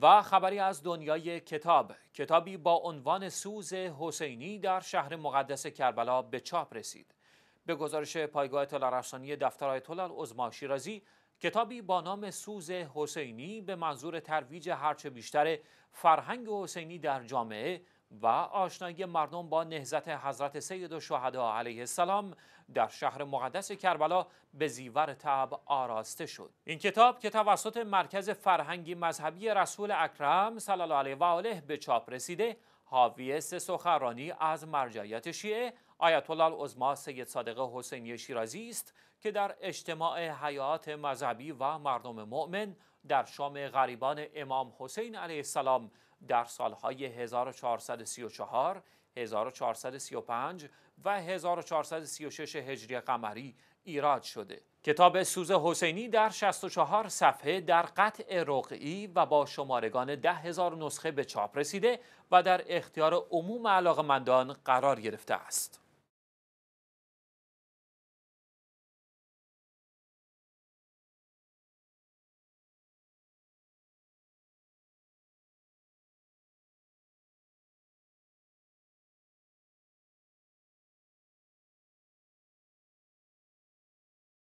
و خبری از دنیای کتاب کتابی با عنوان سوز حسینی در شهر مقدس کربلا به چاپ رسید به گزارش پایگاه اطلاع رسانی دفتر آیت الله شیرازی کتابی با نام سوز حسینی به منظور ترویج هرچه بیشتر فرهنگ حسینی در جامعه و آشنایی مردم با نهزت حضرت سید و علیه السلام در شهر مقدس کربلا به زیور تب آراسته شد این کتاب که توسط مرکز فرهنگی مذهبی رسول اکرم صلی الله علیه و آله به چاپ رسیده حاوی سخرانی از مرجعیت شیعه آیت الله عظما سید صادق حسینی شیرازی است که در اجتماع حیات مذهبی و مردم مؤمن در شام غریبان امام حسین علیه السلام در سالهای 1434 1435 و 1436 هجری قمری ایراد شده کتاب سوز حسینی در 64 صفحه در قطع رقعی و با شمارگان 10000 نسخه به چاپ رسیده و در اختیار عموم علاقمندان قرار گرفته است.